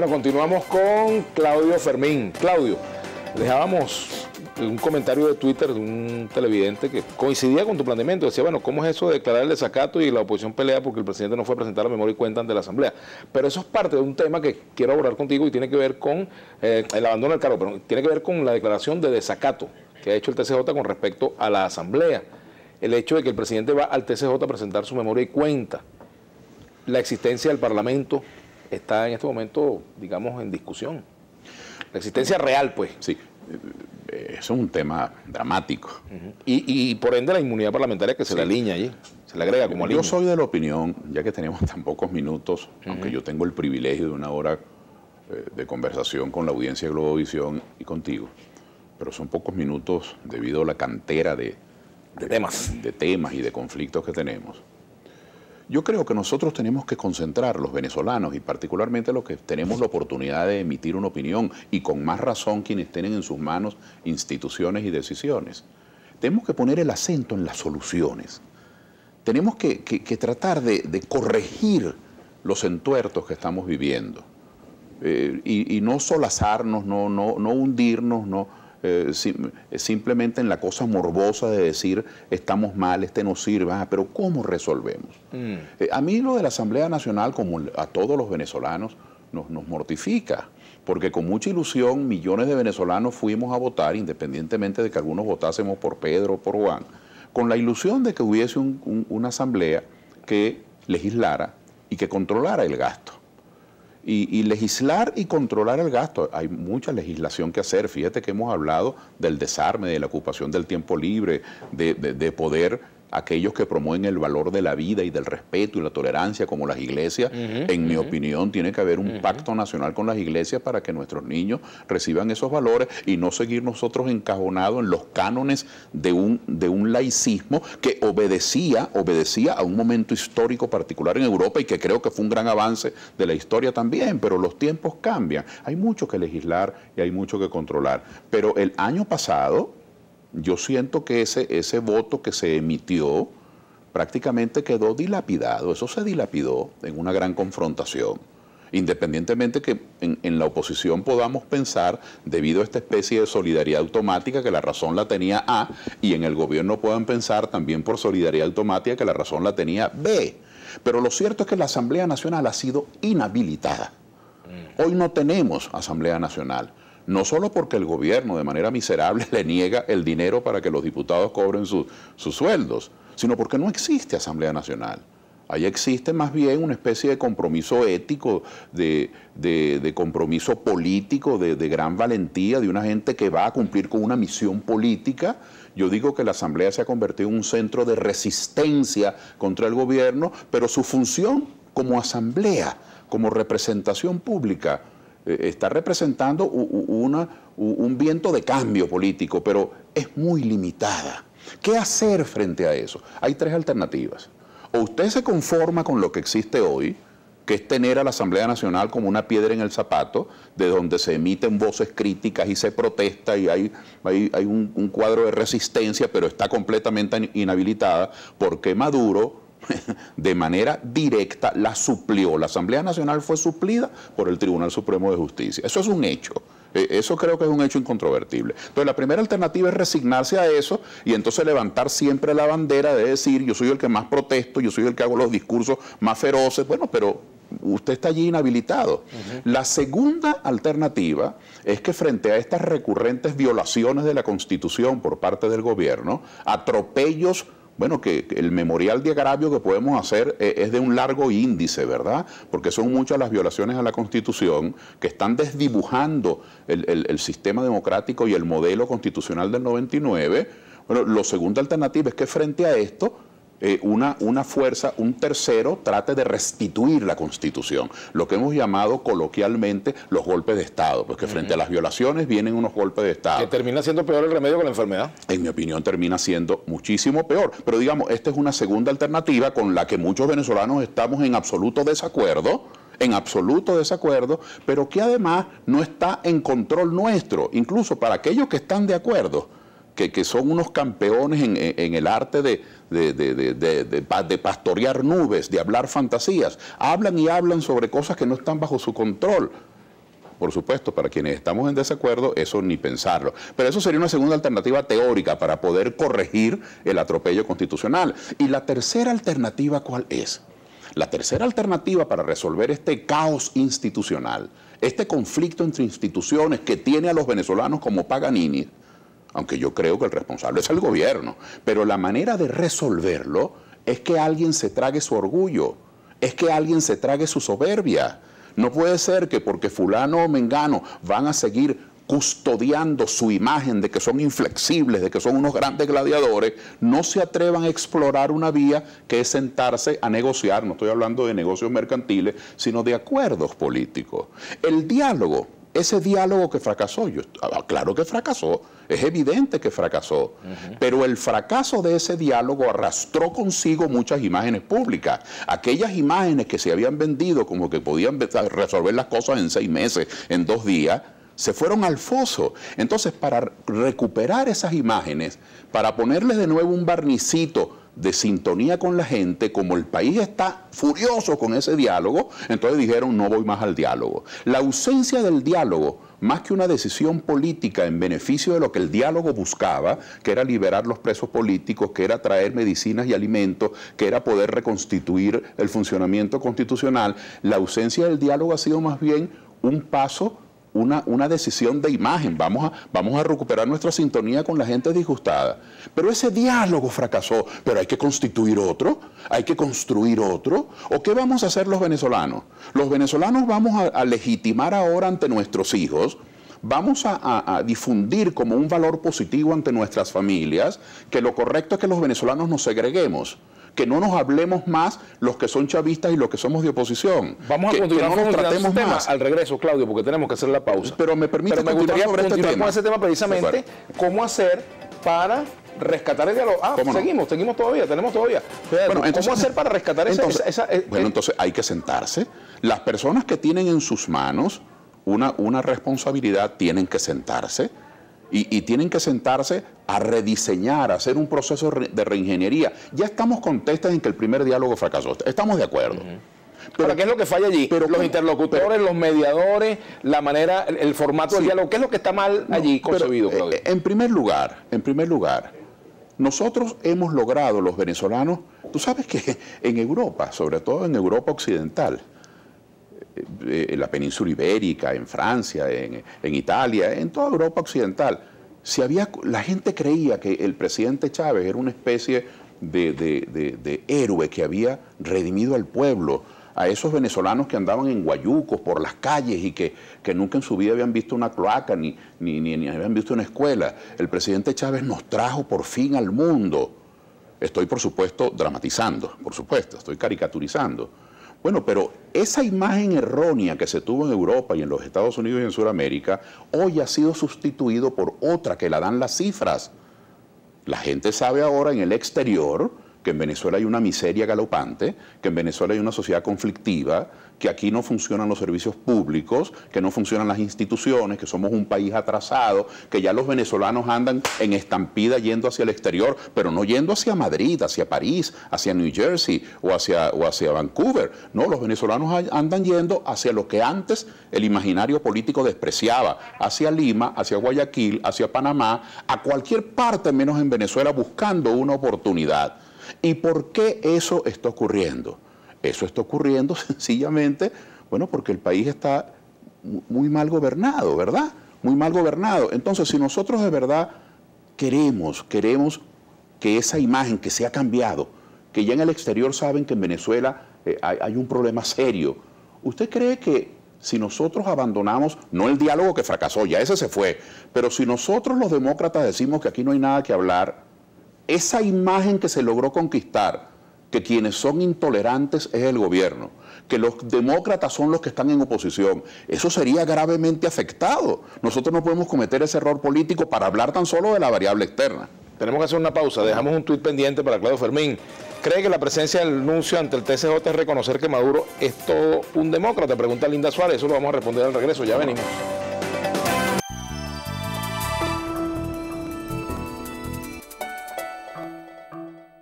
Bueno, continuamos con Claudio Fermín. Claudio, dejábamos un comentario de Twitter de un televidente que coincidía con tu planteamiento. Decía, bueno, ¿cómo es eso de declarar el desacato y la oposición pelea porque el presidente no fue a presentar la memoria y cuenta ante la Asamblea? Pero eso es parte de un tema que quiero abordar contigo y tiene que ver con eh, el abandono del cargo, pero tiene que ver con la declaración de desacato que ha hecho el TCJ con respecto a la Asamblea. El hecho de que el presidente va al TCJ a presentar su memoria y cuenta. La existencia del Parlamento está en este momento, digamos, en discusión. La existencia real, pues. Sí, eh, es un tema dramático. y, por ende la inmunidad parlamentaria que se la le alinea allí, se le agrega como alinea. Yo soy de la opinión, ya que tenemos tan pocos minutos, aunque yo tengo el privilegio de una hora eh, de conversación con la audiencia de Globovisión y contigo, pero son pocos minutos debido a la cantera de, temas. de temas y de conflictos que tenemos. Yo creo que nosotros tenemos que concentrar, los venezolanos y particularmente los que tenemos la oportunidad de emitir una opinión y con más razón quienes tienen en sus manos instituciones y decisiones. Tenemos que poner el acento en las soluciones. Tenemos que, tratar de, corregir los entuertos que estamos viviendo eh, y, no solazarnos, no, no, no hundirnos, no eh, eh, simplemente en la cosa morbosa de decir estamos mal, este no sirve, ah, pero ¿cómo resolvemos? Mm. Eh, a mí lo de la Asamblea Nacional, como a todos los venezolanos, nos, mortifica porque con mucha ilusión millones de venezolanos fuimos a votar, independientemente de que algunos votásemos por Pedro o por Juan, con la ilusión de que hubiese una asamblea que legislara y que controlara el gasto y, legislar y controlar el gasto. Hay mucha legislación que hacer. Fíjate que hemos hablado del desarme, de la ocupación del tiempo libre, de, de poder aquellos que promueven el valor de la vida y del respeto y la tolerancia, como las iglesias, en mi opinión tiene que haber un pacto nacional con las iglesias para que nuestros niños reciban esos valores y no seguir nosotros encajonados en los cánones de un, de un laicismo que obedecía, obedecía a un momento histórico particular en Europa y que creo que fue un gran avance de la historia también, pero los tiempos cambian. Hay mucho que legislar y hay mucho que controlar. Pero el año pasado, yo siento que ese, ese voto que se emitió prácticamente quedó dilapidado, eso se dilapidó en una gran confrontación. Independientemente que en, en, la oposición podamos pensar, debido a esta especie de solidaridad automática, que la razón la tenía A, y en el gobierno puedan pensar también por solidaridad automática que la razón la tenía B. Pero lo cierto es que la Asamblea Nacional ha sido inhabilitada. Mm. Hoy no tenemos Asamblea Nacional no solo porque el gobierno de manera miserable le niega el dinero para que los diputados cobren sus sueldos, sino porque no existe Asamblea Nacional. Ahí existe más bien una especie de compromiso ético, de, compromiso político, de, de, gran valentía, de una gente que va a cumplir con una misión política. Yo digo que la Asamblea se ha convertido en un centro de resistencia contra el gobierno, pero su función como asamblea, como representación pública, eh, está representando un viento de cambio político, pero es muy limitada. ¿Qué hacer frente a eso? Hay tres alternativas. O usted se conforma con lo que existe hoy, que es tener a la Asamblea Nacional como una piedra en el zapato, de donde se emiten voces críticas y se protesta y hay, hay, un, un cuadro de resistencia, pero está completamente inhabilitada, porque Maduro de manera directa la suplió. La Asamblea Nacional fue suplida por el Tribunal Supremo de Justicia. Eso es un hecho. Eh, eso creo que es un hecho incontrovertible. Entonces, la primera alternativa es resignarse a eso y entonces levantar siempre la bandera de decir, yo soy el que más protesto, yo soy el que hago los discursos más feroces. Bueno, pero usted está allí inhabilitado. La segunda alternativa es que frente a estas recurrentes violaciones de la Constitución por parte del gobierno, atropellos bueno, que el memorial de agravio que podemos hacer eh, es de un largo índice, ¿verdad? Porque son muchas las violaciones a la Constitución que están desdibujando el, sistema democrático y el modelo constitucional del 99. Bueno, la segunda alternativa es que frente a esto eh, una, una fuerza, un tercero, trate de restituir la Constitución, lo que hemos llamado coloquialmente los golpes de Estado, porque frente a las violaciones vienen unos golpes de Estado. Que termina siendo peor el remedio que la enfermedad. En mi opinión termina siendo muchísimo peor, pero digamos, esta es una segunda alternativa con la que muchos venezolanos estamos en absoluto desacuerdo en absoluto desacuerdo, pero que además no está en control nuestro, incluso para aquellos que están de acuerdo que, son unos campeones en, el arte de, de, de, pastorear nubes, de hablar fantasías. Hablan y hablan sobre cosas que no están bajo su control. Por supuesto, para quienes estamos en desacuerdo, eso ni pensarlo. Pero eso sería una segunda alternativa teórica para poder corregir el atropello constitucional. ¿Y la tercera alternativa cuál es? La tercera alternativa para resolver este caos institucional, este conflicto entre instituciones que tiene a los venezolanos como paganini, aunque yo creo que el responsable es el gobierno, pero la manera de resolverlo es que alguien se trague su orgullo, es que alguien se trague su soberbia. No puede ser que porque fulano o mengano van a seguir custodiando su imagen de que son inflexibles, de que son unos grandes gladiadores, no se atrevan a explorar una vía que es sentarse a negociar, no estoy hablando de negocios mercantiles, sino de acuerdos políticos. El diálogo ese diálogo que fracasó, yo, ah, ah, claro que fracasó, es evidente que fracasó, pero el fracaso de ese diálogo arrastró consigo muchas imágenes públicas, aquellas imágenes que se habían vendido como que podían resolver las cosas en seis meses, en dos días, se fueron al foso. Entonces, para recuperar esas imágenes, para ponerles de nuevo un barnicito, de sintonía con la gente, como el país está furioso con ese diálogo, entonces dijeron no voy más al diálogo. La ausencia del diálogo, más que una decisión política en beneficio de lo que el diálogo buscaba, que era liberar los presos políticos, que era traer medicinas y alimentos, que era poder reconstituir el funcionamiento constitucional, la ausencia del diálogo ha sido más bien un paso una, decisión de imagen, vamos a, vamos a recuperar nuestra sintonía con la gente disgustada. Pero ese diálogo fracasó, pero hay que constituir otro, hay que construir otro. ¿O qué vamos a hacer los venezolanos? Los venezolanos vamos a, legitimar ahora ante nuestros hijos vamos a, difundir como un valor positivo ante nuestras familias que lo correcto es que los venezolanos nos segreguemos que no nos hablemos más los que son chavistas y los que somos de oposición. Vamos a continuar no tratemos tema al regreso, Claudio, porque tenemos que hacer la pausa. Pero me permite me gustaría este con ese tema precisamente, cómo hacer para rescatar el diálogo. Ah, seguimos, seguimos todavía, tenemos todavía. ¿Cómo hacer para rescatar esa, Bueno, eh, entonces hay que sentarse. Las personas que tienen en sus manos una, una responsabilidad tienen que sentarse y, tienen que sentarse a rediseñar, a hacer un proceso de reingeniería. Ya estamos contestas en que el primer diálogo fracasó. Estamos de acuerdo. Pero, ¿qué es lo que falla allí? Pero, los interlocutores, los mediadores, la manera, el, formato del diálogo. ¿Qué es lo que está mal allí concebido, eh, En primer lugar, en primer lugar, nosotros hemos logrado, los venezolanos, tú sabes que en Europa, sobre todo en Europa occidental, eh, en la península ibérica, en Francia, en, Italia, en toda Europa occidental. Si había, la gente creía que el presidente Chávez era una especie de, héroe que había redimido al pueblo, a esos venezolanos que andaban en guayucos por las calles y que, nunca en su vida habían visto una cloaca ni, ni habían visto una escuela. El presidente Chávez nos trajo por fin al mundo. Estoy, por supuesto, dramatizando, por supuesto, estoy caricaturizando bueno, pero esa imagen errónea que se tuvo en Europa y en los Estados Unidos y en Sudamérica, hoy ha sido sustituido por otra que la dan las cifras. La gente sabe ahora en el exterior que en Venezuela hay una miseria galopante, que en Venezuela hay una sociedad conflictiva, que aquí no funcionan los servicios públicos, que no funcionan las instituciones, que somos un país atrasado, que ya los venezolanos andan en estampida yendo hacia el exterior, pero no yendo hacia Madrid, hacia París, hacia New Jersey o hacia, o hacia Vancouver. No, los venezolanos andan yendo hacia lo que antes el imaginario político despreciaba, hacia Lima, hacia Guayaquil, hacia Panamá, a cualquier parte menos en Venezuela buscando una oportunidad. ¿Y por qué eso está ocurriendo? Eso está ocurriendo sencillamente, bueno, porque el país está muy mal gobernado, ¿verdad? Muy mal gobernado. Entonces, si nosotros de verdad queremos, queremos que esa imagen que se ha cambiado, que ya en el exterior saben que en Venezuela eh, hay, hay un problema serio, ¿usted cree que si nosotros abandonamos, no el diálogo que fracasó, ya ese se fue, pero si nosotros los demócratas decimos que aquí no hay nada que hablar, esa imagen que se logró conquistar, que quienes son intolerantes es el gobierno, que los demócratas son los que están en oposición, eso sería gravemente afectado. Nosotros no podemos cometer ese error político para hablar tan solo de la variable externa. Tenemos que hacer una pausa, dejamos un tuit pendiente para Claudio Fermín. ¿Cree que la presencia del anuncio ante el TCJ es reconocer que Maduro es todo un demócrata? Pregunta Linda Suárez, eso lo vamos a responder al regreso, ya venimos.